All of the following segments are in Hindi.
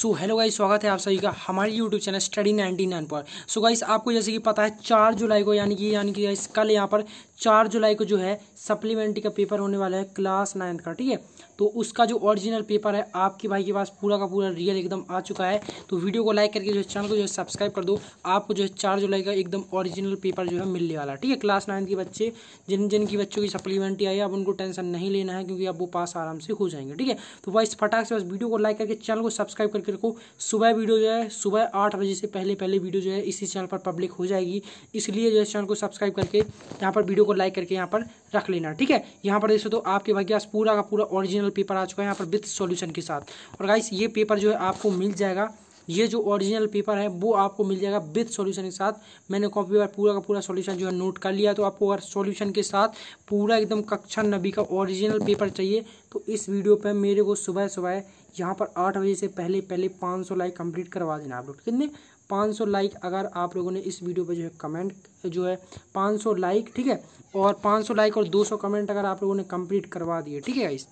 सो हेलो गाइस स्वागत है आप सभी का हमारे YouTube channel study ninety nine पर सो गाइस आपको जैसे कि पता है चार जुलाई को यानी कि यानी कि गाइस कल यहाँ पर चार जुलाई को जो है सप्लीमेंट्री का पेपर होने वाला है क्लास नाइन्थ का ठीक है तो उसका जो ओरिजिनल पेपर है आपके भाई के पास पूरा का पूरा रियल एकदम आ चुका है तो वीडियो को लाइक करके जो है चैनल को जो है सब्सक्राइब कर दो आपको जो है चार जुलाई का एकदम ओरिजिनल पेपर जो है मिलने वाला ठीक है क्लास नाइन्थ के बच्चे जिन जिन की बच्चों की सप्लीमेंट्री आई है अब उनको टेंशन नहीं लेना है क्योंकि अब वो पास आराम से हो जाएंगे ठीक है तो वह फटाक से बस वीडियो को लाइक करके चैनल को सब्सक्राइब करके रखो सुबह वीडियो जो है सुबह आठ बजे से पहले पहले वीडियो जो है इसी चैनल पर पब्लिक हो जाएगी इसलिए जो है चैनल को सब्सक्राइब करके यहाँ पर वीडियो को लाइक करके यहाँ पर रख लेना ठीक है यहाँ पर देखो तो आपके भाग्यास पूरा का पूरा ओरिजिनल पेपर आ चुका है यहाँ पर विथ सॉल्यूशन के साथ और गाइस ये पेपर जो है आपको मिल जाएगा ये जो ओरिजिनल पेपर है वो आपको मिल जाएगा विथ सॉल्यूशन के साथ मैंने कॉपी पर पूरा का पूरा सॉल्यूशन जो है नोट कर लिया तो आपको अगर सॉल्यूशन के साथ पूरा एकदम कक्षा नबी का ओरिजिनल पेपर चाहिए तो इस वीडियो पर मेरे को सुबह सुबह यहाँ पर आठ बजे से पहले पहले पाँच सौ लाइक कंप्लीट करवा देना आप लोग कितने 500 लाइक अगर आप लोगों ने इस वीडियो पर जो है कमेंट जो है 500 लाइक ठीक है और 500 लाइक और 200 कमेंट अगर आप लोगों ने कंप्लीट करवा दिए ठीक है इस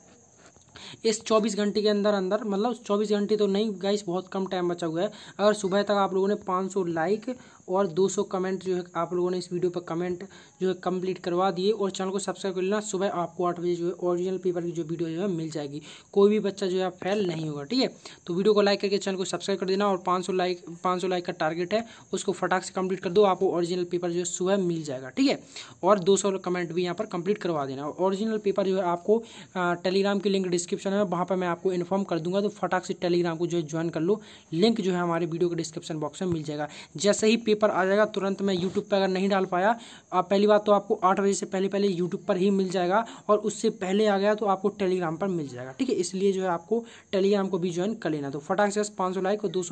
इस 24 घंटे के अंदर अंदर मतलब 24 घंटे तो नहीं गाइस बहुत कम टाइम बचा हुआ है अगर सुबह तक आप लोगों ने 500 लाइक और 200 कमेंट जो है आप लोगों ने इस वीडियो पर कमेंट जो है कंप्लीट करवा दिए और चैनल को सब्सक्राइब कर लेना सुबह आपको आठ बजे जो है ओरिजिनल पेपर की जो वीडियो जो है मिल जाएगी कोई भी बच्चा जो है फेल नहीं होगा ठीक है तो वीडियो को लाइक करके चैनल को सब्सक्राइब कर देना और पाँच लाइक पाँच लाइक का टारगेट है उसको फटाक से कम्प्लीट कर दो आपको ऑरिजिनल पेपर जो है सुबह मिल जाएगा ठीक है और दो कमेंट भी यहाँ पर कंप्लीट करवा देना ऑरिजिनल पेपर जो है आपको टेलीग्राम की लिंक डिस्क्रिप्शन में वहाँ पर मैं आपको इन्फॉर्म कर दूंगा तो फटाक से टेलीग्राम को जो है ज्वाइन कर लो लिंक जो है हमारे वीडियो के डिस्क्रिप्शन बॉक्स में मिल जाएगा जैसे ही पेपर पर आ जाएगा तुरंत मैं यूट्यूब पर अगर नहीं डाल पाया आप पहली बात तो आपको आठ बजे से पहले पहले यूट्यूब पर ही मिल जाएगा और उससे पहले आ गया तो आपको टेलीग्राम पर मिल जाएगा ठीक है इसलिए जो है आपको टेलीग्राम को भी ज्वाइन कर लेना तो फटाक से पाँच लाइक और दो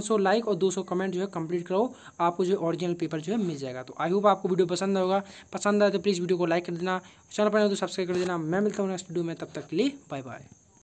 सौ लाइक और दो कमेंट जो है कंप्लीट करो आपको जो है पेपर जो है मिल जाएगा तो आई होप आपको वीडियो पसंद होगा पसंद आए तो प्लीज़ वीडियो को लाइक कर देना चैनल पर तो सब्सक्राइब कर देना मैं मिलता हूँ नेक्स्ट वीडियो में तब तक के लिए बाय बाय